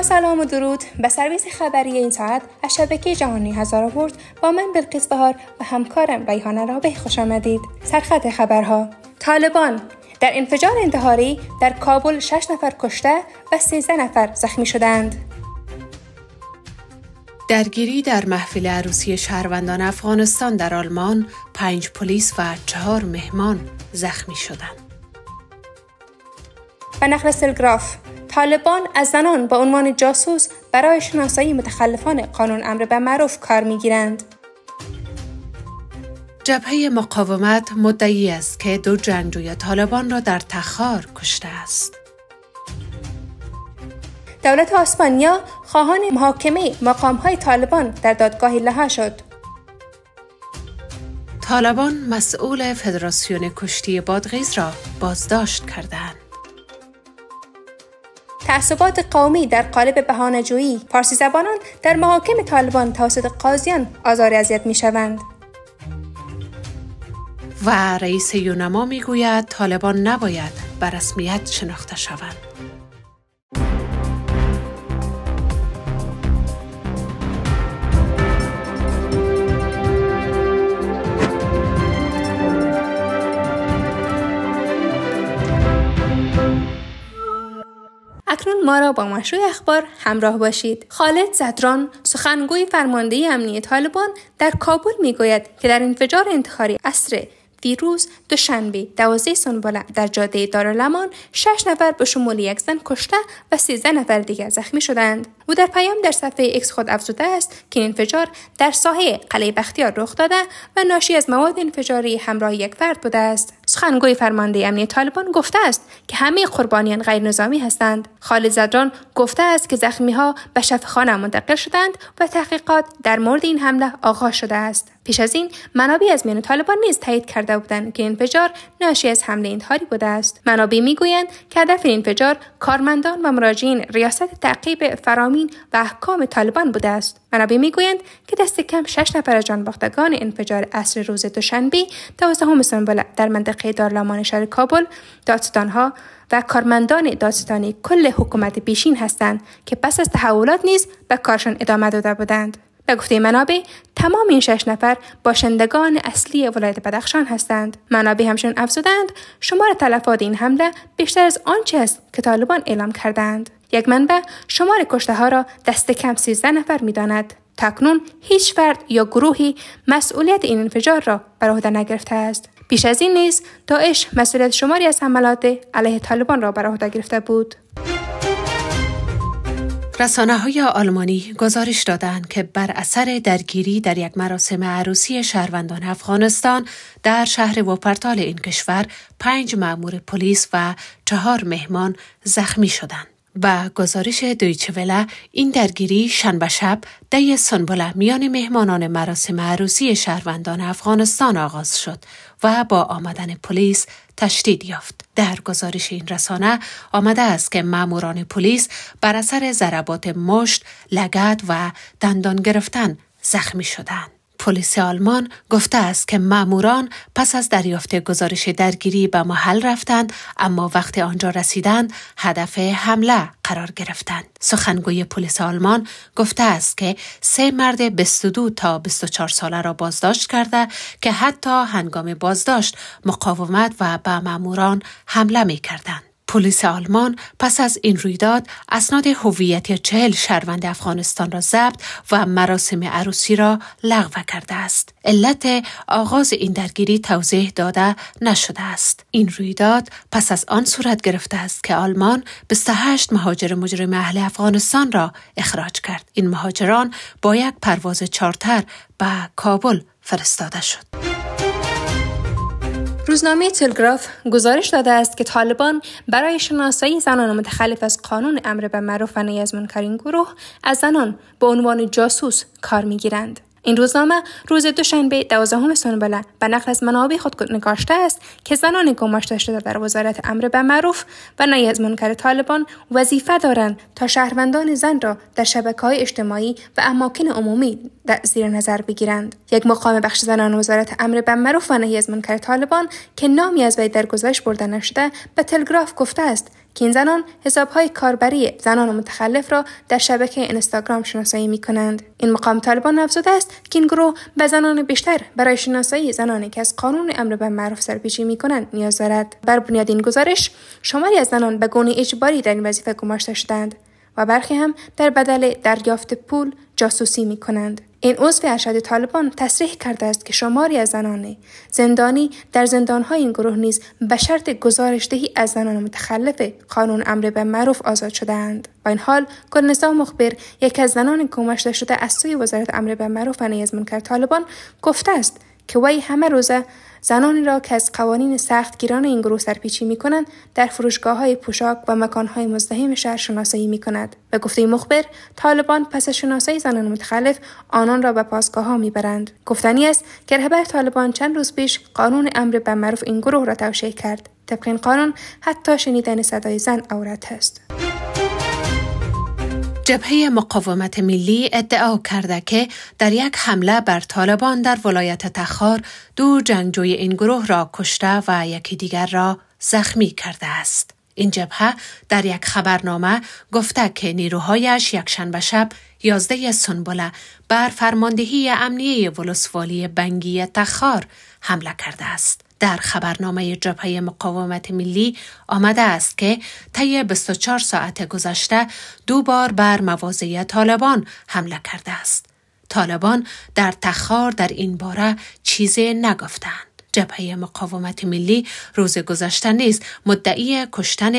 سلام و درود به سرویس خبری این ساعت از شبکه جهانی هزار آورد با من بلقیس بهار و همکارم ریحانه به خوش آمدید سرخط خبرها طالبان در انفجار انتحاری در کابل 6 نفر کشته و 13 نفر زخمی شدند درگیری در محفل عروسی شهروندان افغانستان در آلمان پنج پلیس و چهار مهمان زخمی شدند و نقل سلگراف طالبان از زنان با عنوان جاسوس برای شناسایی متخلفان قانون امر به معروف کار گیرند. جبهه مقاومت مدعی است که دو جنگجوی طالبان را در تخار کشته است. دولت آسپانیا خواهان محاکمه مقامهای طالبان در دادگاه لها شد. طالبان مسئول فدراسیون کشتی بادغیز را بازداشت کردند. تعصبات قومی در قالب بهانهجویی فارسی زبانان در محاکم طالبان توسط قاضیان آزار اذیت میشوند و رئیس یونما میگوید طالبان نباید به رسمیت شناخته شوند اکنون ما را با مشروع اخبار همراه باشید خالد زدران سخنگوی فرماندهی امنی طالبان در کابل میگوید که در انفجار انتخاری اصر دیروز دوشنبه دوازده سنباله در جاده دارالمان شش نفر به شمول یک زن کشته و سیزده نفر دیگر زخمی شدند او در پیام در صفحه اکس خود افزوده است که انفجار در ساحه قلعه بختیار رخ داده و ناشی از مواد انفجاری همراه یک فرد بوده است سخنگوی فرمانده امنیت طالبان گفته است که همه قربانیان غیر نظامی هستند. خالد زدران گفته است که زخمی ها به شفخانه منتقل شدند و تحقیقات در مورد این حمله آغاز شده است. پیش از این منابع از میان طالبان نیز تایید کرده بودند که انفجار ناشی از حمله انتحاری بوده است منابع میگویند که هدف انفجار کارمندان و مراجعین ریاست تعقیب فرامین و احکام طالبان بوده است منابع میگویند که دست کم شش نفر از جانباختگان انفجار اصر روز دوشنبه دوازدهم سنبل در منطقه دارلامان شهر کابل دادستانها و کارمندان دادستانی کل حکومت پیشین هستند که پس از تحولات نیز به کارشان ادامه داده بودند به گفته منابع تمام این شش نفر باشندگان اصلی ولایت بدخشان هستند منابع همچنین افزودند شمار تلفات این حمله بیشتر از آنچه است که طالبان اعلام کردند یک منبع شمار کشته ها را دست کم 13 نفر میداند تکنون هیچ فرد یا گروهی مسئولیت این انفجار را بر عهده نگرفته است پیش از این نیز داعش مسئولیت شماری از حملات علیه طالبان را بر عهده گرفته بود رسانه های آلمانی گزارش دادند که بر اثر درگیری در یک مراسم عروسی شهروندان افغانستان در شهر وپرتال این کشور پنج مأمور پلیس و چهار مهمان زخمی شدند. به گزارش دویچه این درگیری شنبه شب دی سنبله میان مهمانان مراسم عروسی شهروندان افغانستان آغاز شد و با آمدن پلیس تشدید یافت. در گزارش این رسانه آمده است که ماموران پلیس بر اثر ضربات مشت، لگت و دندان گرفتن زخمی شدند. پلیس آلمان گفته است که ماموران پس از دریافت گزارش درگیری به محل رفتند اما وقت آنجا رسیدند هدف حمله قرار گرفتند سخنگوی پلیس آلمان گفته است که سه مرد 22 تا 24 ساله را بازداشت کرده که حتی هنگام بازداشت مقاومت و به ماموران حمله می کردند پلیس آلمان پس از این رویداد اسناد هویتی چهل شهروند افغانستان را ضبط و مراسم عروسی را لغو کرده است. علت آغاز این درگیری توضیح داده نشده است. این رویداد پس از آن صورت گرفته است که آلمان 28 مهاجر مجرم اهل افغانستان را اخراج کرد. این مهاجران با یک پرواز چارتر به کابل فرستاده شد. روزنامه تلگراف گزارش داده است که طالبان برای شناسایی زنان متخلف از قانون امر به معروف و نهی از گروه از زنان به عنوان جاسوس کار میگیرند این روزنامه روز دوشنبه دوازدهم سنبله به نقل از منابع خود نگاشته است که زنان گماشته شده در وزارت امر به معروف و نهی از منکر طالبان وظیفه دارند تا شهروندان زن را در شبکه های اجتماعی و اماکن عمومی در زیر نظر بگیرند یک مقام بخش زنان وزارت امر به معروف و نهی از منکر طالبان که نامی از وی در گزارش برده نشده به تلگراف گفته است که این زنان های کاربری زنان متخلف را در شبکه اینستاگرام شناسایی می کنند. این مقام طالبان افزوده است که این گروه به زنان بیشتر برای شناسایی زنانی که از قانون امر به معروف سرپیچی می کنند نیاز دارد. بر بنیاد این گزارش شماری از زنان به گونه اجباری در این وظیفه گماشته شدند و برخی هم در بدل دریافت پول جاسوسی می کنند. این عضو ارشد طالبان تصریح کرده است که شماری از زنان زندانی در زندانهای این گروه نیز به شرط گزارش دهی از زنان متخلف قانون امر به معروف آزاد شدهاند با این حال گلنزا مخبر یکی از زنان کمشته شده از سوی وزارت امر به معروف و از منکر طالبان گفته است که وی همه روزه زنانی را که از قوانین سخت گیران این گروه سرپیچی می کنند در فروشگاه های پوشاک و مکان های مزدهم شهر شناسایی می کند. به گفته مخبر، طالبان پس از شناسایی زنان متخلف آنان را به پاسگاه ها می برند. گفتنی است که رهبر طالبان چند روز پیش قانون امر به معروف این گروه را توشیح کرد. طبق این قانون حتی شنیدن صدای زن عورت است. جبهه مقاومت ملی ادعا کرده که در یک حمله بر طالبان در ولایت تخار دو جنگجوی این گروه را کشته و یکی دیگر را زخمی کرده است. این جبهه در یک خبرنامه گفته که نیروهایش یک شنبه شب یازده سنبله بر فرماندهی امنیه ولسوالی بنگی تخار حمله کرده است. در خبرنامه جبهه مقاومت ملی آمده است که طی 24 ساعت گذشته دو بار بر مواضع طالبان حمله کرده است. طالبان در تخار در این باره چیزی نگفتند. جبهه مقاومت ملی روز گذشته نیز مدعی کشتن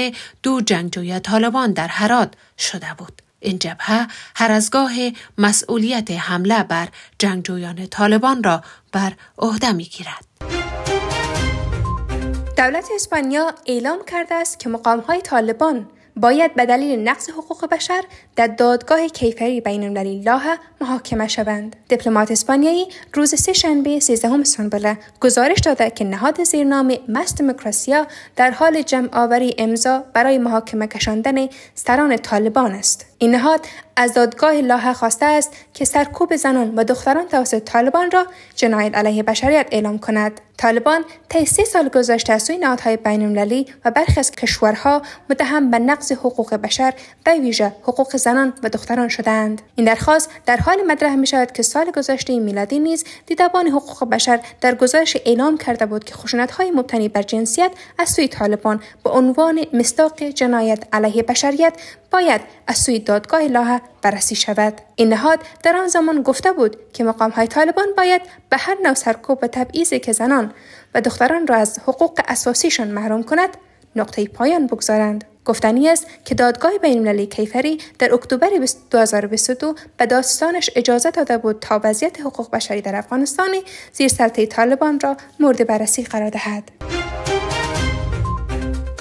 دو جنگجوی طالبان در هرات شده بود. این جبهه هر از مسئولیت حمله بر جنگجویان طالبان را بر عهده میگیرد. دولت اسپانیا اعلام کرده است که مقامهای طالبان باید به دلیل نقض حقوق بشر در دادگاه کیفری بین المللی محاکمه شوند. دیپلمات اسپانیایی روز سه شنبه 13 سنبله گزارش داده که نهاد زیرنام مست دموکراسیا در حال جمع آوری امضا برای محاکمه کشاندن سران طالبان است. این نهاد از دادگاه لاهه خواسته است که سرکوب زنان و دختران توسط طالبان را جنایت علیه بشریت اعلام کند طالبان طی سه سال گذشته از سوی نهادهای بینالمللی و برخی از کشورها متهم به نقض حقوق بشر و ویژه حقوق زنان و دختران شدند این درخواست در حال مطرح می شود که سال گذشته میلادی نیز دیدبان حقوق بشر در گزارش اعلام کرده بود که های مبتنی بر جنسیت از سوی طالبان به عنوان مصداق جنایت علیه بشریت باید از سوی دادگاه لاه بررسی شود این نهاد در آن زمان گفته بود که مقام های طالبان باید به هر نوع سرکوب و تبعیضی که زنان و دختران را از حقوق اساسیشان محروم کند نقطه پایان بگذارند گفتنی است که دادگاه بین المللی کیفری در اکتبر 2022 به داستانش اجازه داده بود تا وضعیت حقوق بشری در افغانستان زیر سلطه طالبان را مورد بررسی قرار دهد.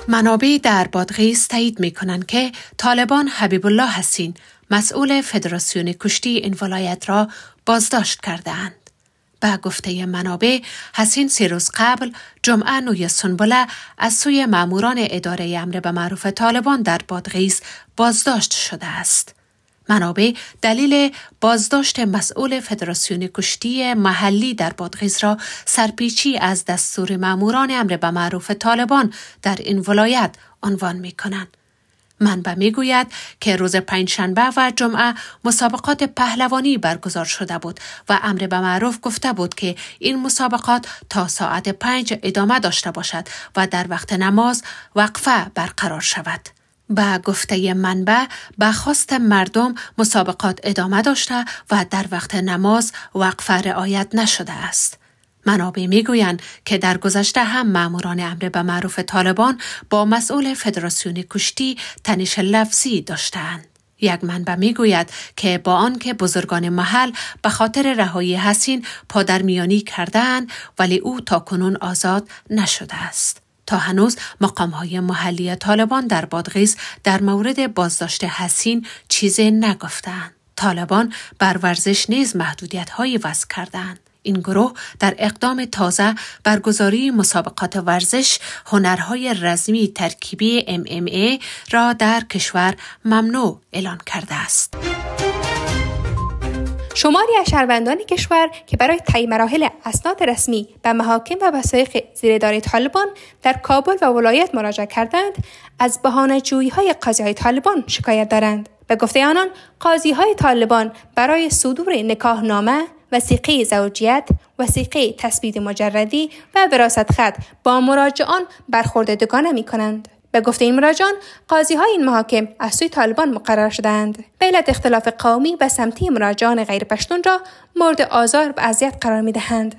منابع در بادغیس تایید می که طالبان حبیب الله حسین مسئول فدراسیون کشتی این ولایت را بازداشت کرده اند. به گفته منابع حسین سه روز قبل جمعه نوی سنبله از سوی ماموران اداره امر به معروف طالبان در بادغیس بازداشت شده است. منابع دلیل بازداشت مسئول فدراسیون کشتی محلی در بادغیز را سرپیچی از دستور ماموران امر به معروف طالبان در این ولایت عنوان می کنند. منبع می گوید که روز پنجشنبه و جمعه مسابقات پهلوانی برگزار شده بود و امر به معروف گفته بود که این مسابقات تا ساعت پنج ادامه داشته باشد و در وقت نماز وقفه برقرار شود. به گفته منبع به خواست مردم مسابقات ادامه داشته و در وقت نماز وقفه رعایت نشده است. منابع میگویند که در گذشته هم ماموران امر به معروف طالبان با مسئول فدراسیون کشتی تنش لفظی داشتند. یک منبع میگوید که با آنکه بزرگان محل به خاطر رهایی حسین پادرمیانی کردن ولی او تا کنون آزاد نشده است. تا هنوز های محلی طالبان در بادغیز در مورد بازداشت حسین چیزی نگفتند. طالبان بر ورزش نیز محدودیت هایی وضع کردند. این گروه در اقدام تازه برگزاری مسابقات ورزش هنرهای رزمی ترکیبی MMA را در کشور ممنوع اعلان کرده است. شماری از شهروندان کشور که برای طی مراحل اسناد رسمی به محاکم و وسایق زیر طالبان در کابل و ولایت مراجعه کردند از بهانه جویی های قاضی های طالبان شکایت دارند به گفته آنان قاضی های طالبان برای صدور نکاه نامه وسیقه زوجیت، وسیقه تسبید مجردی و وراست خط با مراجعان برخورد دگانه می کنند. به گفته این مراجعان قاضی های این محاکم از سوی طالبان مقرر شدند به علت اختلاف قومی و سمتی مراجعان غیر پشتون را مورد آزار و اذیت قرار می دهند.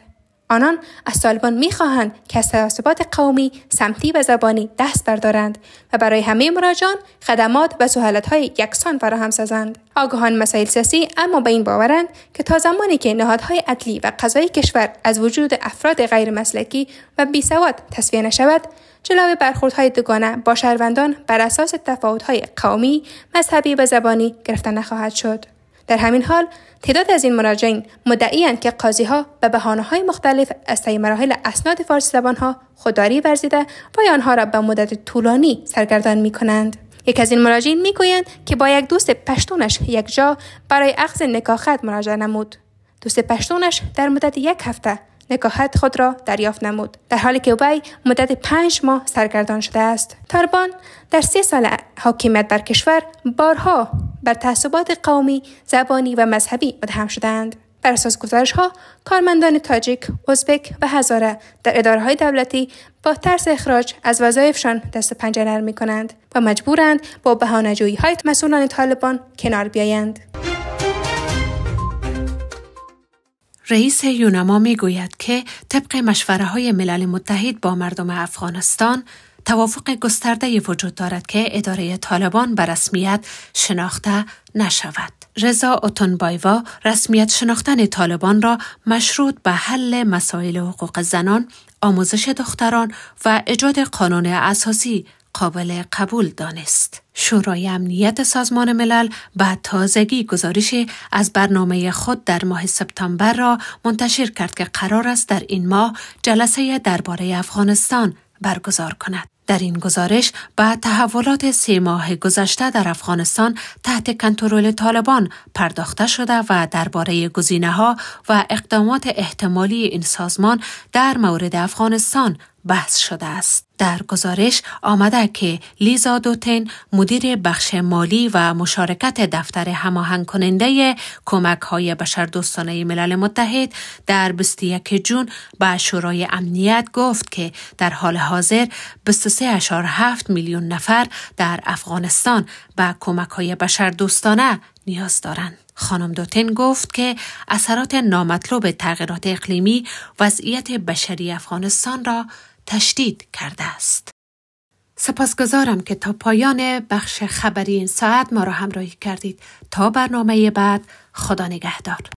آنان از طالبان خواهند که از تناسبات قومی سمتی و زبانی دست بردارند و برای همه مراجعان خدمات و های یکسان فراهم سازند آگاهان مسائل سیاسی اما به این باورند که تا زمانی که نهادهای عدلی و قضایی کشور از وجود افراد غیر مسلکی و بیسواد تصفیه نشود جلو برخوردهای دوگانه با شهروندان بر اساس تفاوتهای قومی مذهبی و زبانی گرفته نخواهد شد در همین حال تعداد از این مراجعین مدعیند که قاضیها به بهانه های مختلف از طی مراحل اسناد فارسی زبان ها خودداری ورزیده و آنها را به مدت طولانی سرگردان می کنند. یک از این مراجعین میگویند که با یک دوست پشتونش یک جا برای اخذ نکاخت مراجعه نمود. دوست پشتونش در مدت یک هفته نکاحت خود را دریافت نمود در حالی که وی مدت پنج ماه سرگردان شده است تاربان در سه سال حاکمیت بر کشور بارها بر تعصبات قومی زبانی و مذهبی متهم شدند بر اساس گزارش ها کارمندان تاجیک، ازبک و هزاره در اداره های دولتی با ترس اخراج از وظایفشان دست پنجه نرم می کنند و مجبورند با بهانه‌جویی های مسئولان طالبان کنار بیایند. رئیس یونما می گوید که طبق مشوره های ملل متحد با مردم افغانستان توافق گسترده وجود دارد که اداره طالبان به رسمیت شناخته نشود. رضا اوتونبایوا رسمیت شناختن طالبان را مشروط به حل مسائل حقوق زنان، آموزش دختران و ایجاد قانون اساسی قابل قبول دانست. شورای امنیت سازمان ملل به تازگی گزارش از برنامه خود در ماه سپتامبر را منتشر کرد که قرار است در این ماه جلسه درباره افغانستان برگزار کند. در این گزارش به تحولات سه ماه گذشته در افغانستان تحت کنترل طالبان پرداخته شده و درباره گزینه ها و اقدامات احتمالی این سازمان در مورد افغانستان بحث شده است. در گزارش آمده که لیزا دوتن مدیر بخش مالی و مشارکت دفتر هماهنگ کننده کمک های بشردوستانه ملل متحد در 21 جون به شورای امنیت گفت که در حال حاضر 23.7 میلیون نفر در افغانستان به کمک های دوستانه نیاز دارند. خانم دوتن گفت که اثرات نامطلوب تغییرات اقلیمی وضعیت بشری افغانستان را تشدید کرده است. سپاسگزارم که تا پایان بخش خبری این ساعت ما را همراهی کردید تا برنامه بعد خدا نگهدار